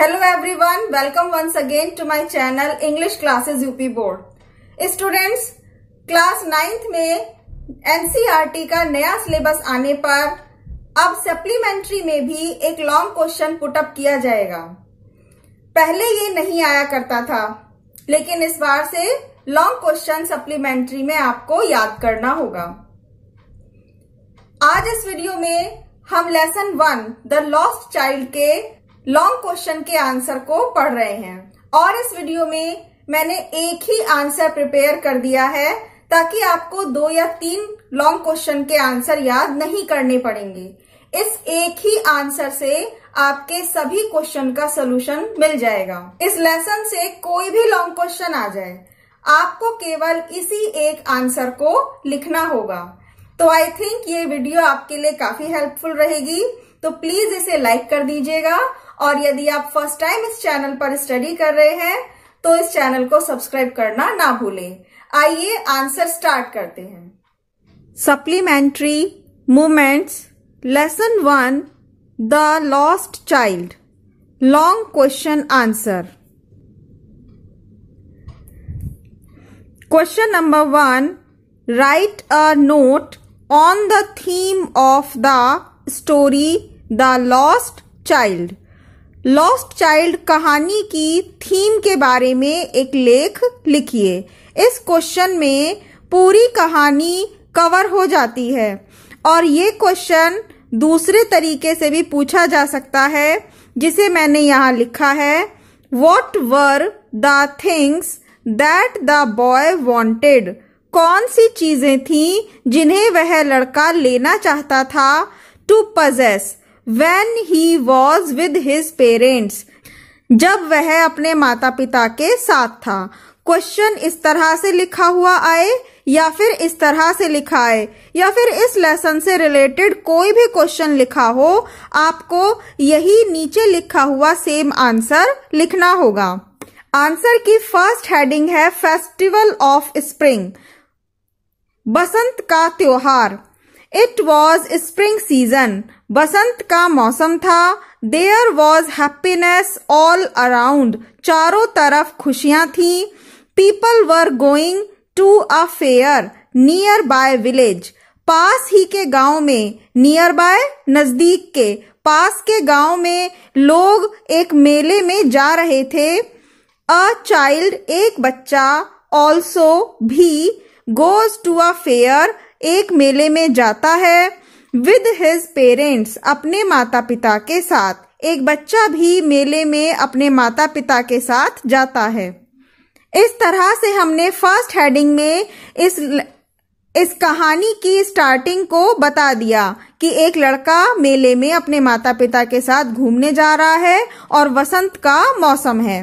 hello everyone welcome once again to my channel English classes UP board students class ninth में NCERT e का नया syllabus आने पर अब सप्लीमेंट्री में भी एक लॉन्ग क्वेश्चन पुटअप किया जाएगा पहले ये नहीं आया करता था लेकिन इस बार से लॉन्ग क्वेश्चन सप्लीमेंट्री में आपको याद करना होगा आज इस वीडियो में हम lesson one the lost child के लॉन्ग क्वेश्चन के आंसर को पढ़ रहे हैं और इस वीडियो में मैंने एक ही आंसर प्रिपेयर कर दिया है ताकि आपको दो या तीन लॉन्ग क्वेश्चन के आंसर याद नहीं करने पड़ेंगे इस एक ही आंसर से आपके सभी क्वेश्चन का सोलूशन मिल जाएगा इस लेसन से कोई भी लॉन्ग क्वेश्चन आ जाए आपको केवल इसी एक आंसर को लिखना होगा तो आई थिंक ये वीडियो आपके लिए काफी हेल्पफुल रहेगी तो प्लीज इसे लाइक कर दीजिएगा और यदि आप फर्स्ट टाइम इस चैनल पर स्टडी कर रहे हैं तो इस चैनल को सब्सक्राइब करना ना भूलें आइए आंसर स्टार्ट करते हैं supplementary movements lesson one the lost child long question answer question number one write a note on the theme of the story the lost child lost child कहानी की theme के बारे में एक लेख लिखिए इस क्वेश्चन में पूरी कहानी कवर हो जाती है और ये क्वेश्चन दूसरे तरीके से भी पूछा जा सकता है जिसे मैंने यहाँ लिखा है what were the things that the boy wanted कौन सी चीजें थी जिन्हें वह लड़का लेना चाहता था to possess when he was with his parents जब वह अपने माता पिता के साथ था क्वेश्चन इस तरह से लिखा हुआ आए या फिर इस तरह से लिखा आए या फिर इस लेसन से रिलेटेड कोई भी क्वेश्चन लिखा हो आपको यही नीचे लिखा हुआ सेम आंसर लिखना होगा आंसर की फर्स्ट हेडिंग है फेस्टिवल ऑफ स्प्रिंग बसंत का त्योहार इट वॉज स्प्रिंग सीजन बसंत का मौसम था there was happiness all around चारों तरफ खुशियां थी people were going to a fair near by village पास ही के गांव में नियर बाय नजदीक के पास के गांव में लोग एक मेले में जा रहे थे अ चाइल्ड एक बच्चा ऑल्सो भी गोज टू अ फेयर एक मेले में जाता है विद हिज पेरेंट्स अपने माता पिता के साथ एक बच्चा भी मेले में अपने माता पिता के साथ जाता है इस तरह से हमने फर्स्ट हेडिंग में इस इस कहानी की स्टार्टिंग को बता दिया कि एक लड़का मेले में अपने माता पिता के साथ घूमने जा रहा है और वसंत का मौसम है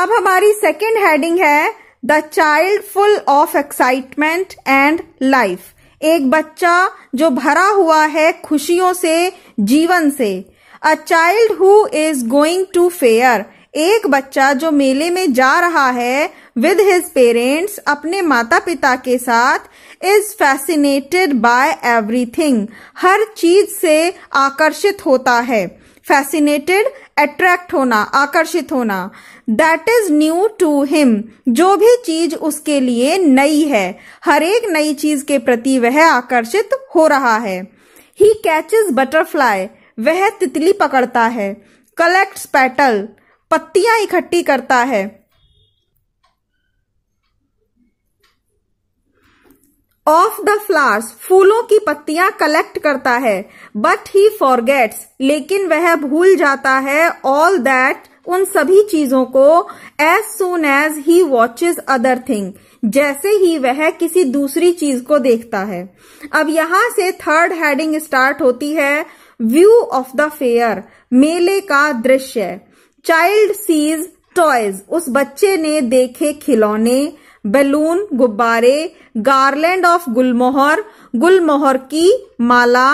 अब हमारी सेकंड हेडिंग है the child full of excitement and life एक बच्चा जो भरा हुआ है खुशियों से जीवन से a child who is going to fair एक बच्चा जो मेले में जा रहा है विद हिज पेरेंट्स अपने माता पिता के साथ इज फैसिनेटेड बाय एवरीथिंग हर चीज से आकर्षित होता है फैसिनेटेड अट्रैक्ट होना आकर्षित होना that is new to him जो भी चीज उसके लिए नई है हर एक नई चीज के प्रति वह आकर्षित हो रहा है ही कैचेज बटरफ्लाई वह तितली पकड़ता है कलेक्ट पैटल पत्तियां इकट्ठी करता है ऑफ द फ्लावर्स फूलों की पत्तियां कलेक्ट करता है बट ही फॉरगेट्स लेकिन वह भूल जाता है ऑल दैट उन सभी चीजों को as soon as he watches other thing जैसे ही वह किसी दूसरी चीज को देखता है अब यहां से थर्ड हेडिंग स्टार्ट होती है व्यू ऑफ द फेयर मेले का दृश्य चाइल्ड सीज टॉयज उस बच्चे ने देखे खिलौने बैलून गुब्बारे गार्लैंड ऑफ गुलमोहर गुलमोहर की माला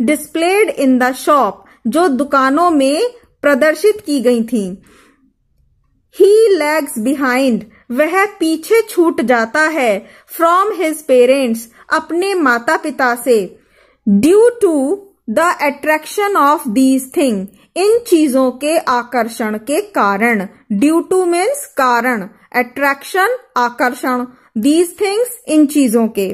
डिस्प्लेड इन द शॉप जो दुकानों में प्रदर्शित की गई थी ही लैग्स बिहाइंड वह पीछे छूट जाता है फ्रॉम हिज पेरेंट्स अपने माता पिता से due to the attraction of these thing इन चीजों के आकर्षण के कारण ड्यू टू मीन्स कारण एट्रैक्शन आकर्षण दीज थिंग्स इन चीजों के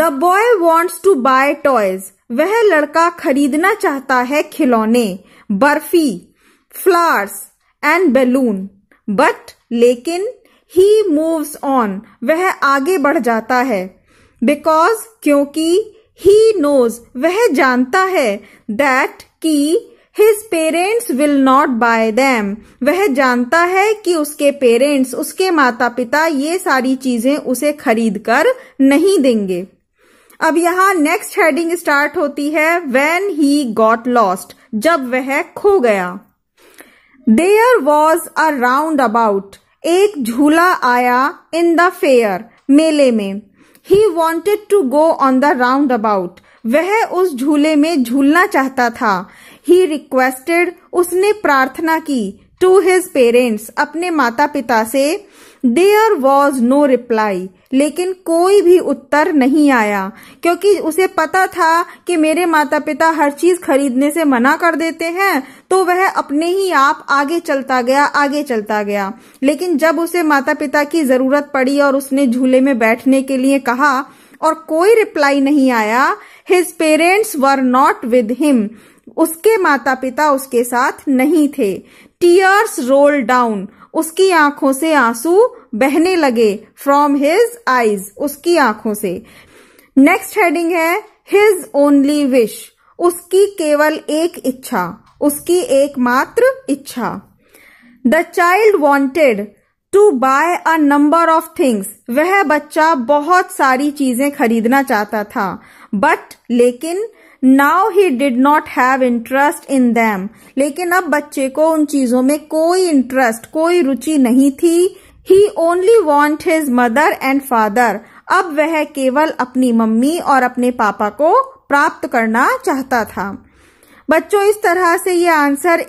the boy wants to buy toys वह लड़का खरीदना चाहता है खिलौने barfi flowers and balloon but लेकिन ही मूव्स ऑन वह आगे बढ़ जाता है बिकॉज क्योंकि ही नोज वह जानता है दैट कि his parents will not buy them वह जानता है कि उसके पेरेंट्स उसके माता पिता ये सारी चीजें उसे खरीद कर नहीं देंगे अब यहाँ नेक्स्ट हेडिंग स्टार्ट होती है वेन ही गॉट लॉस्ट जब वह खो गया there was a round about एक झूला आया इन द फेयर मेले में he wanted to go on the round about वह उस झूले में झूलना चाहता था ही रिक्वेस्टेड उसने प्रार्थना की टू हिज पेरेंट्स अपने माता पिता से देयर वॉज नो रिप्लाई लेकिन कोई भी उत्तर नहीं आया क्योंकि उसे पता था कि मेरे माता पिता हर चीज खरीदने से मना कर देते हैं तो वह अपने ही आप आगे चलता गया आगे चलता गया लेकिन जब उसे माता पिता की जरूरत पड़ी और उसने झूले में बैठने के लिए कहा और कोई रिप्लाई नहीं आया his parents were not with him उसके माता पिता उसके साथ नहीं थे टीयर्स रोल डाउन उसकी आंखों से आंसू बहने लगे फ्रॉम हिज आईज उसकी आंखों से नेक्स्ट हेडिंग है हिज ओनली विश उसकी केवल एक इच्छा उसकी एकमात्र इच्छा the child wanted to buy a number of things वह बच्चा बहुत सारी चीजें खरीदना चाहता था बट लेकिन now he did not have interest in them लेकिन अब बच्चे को उन चीजों में कोई इंटरेस्ट कोई रुचि नहीं थी he only want his mother and father अब वह केवल अपनी मम्मी और अपने पापा को प्राप्त करना चाहता था बच्चों इस तरह से ये आंसर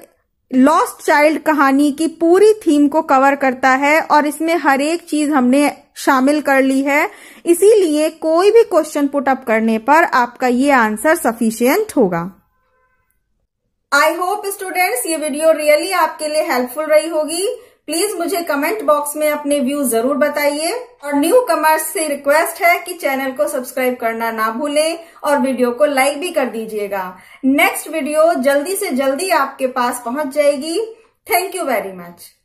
लॉस्ट चाइल्ड कहानी की पूरी थीम को कवर करता है और इसमें हर एक चीज हमने शामिल कर ली है इसीलिए कोई भी क्वेश्चन पुट अप करने पर आपका ये आंसर सफिशियंट होगा आई होप स्टूडेंट्स ये वीडियो रियली really आपके लिए हेल्पफुल रही होगी प्लीज मुझे कमेंट बॉक्स में अपने व्यू जरूर बताइए और न्यू कमर्स से रिक्वेस्ट है कि चैनल को सब्सक्राइब करना ना भूलें और वीडियो को लाइक भी कर दीजिएगा नेक्स्ट वीडियो जल्दी से जल्दी आपके पास पहुंच जाएगी थैंक यू वेरी मच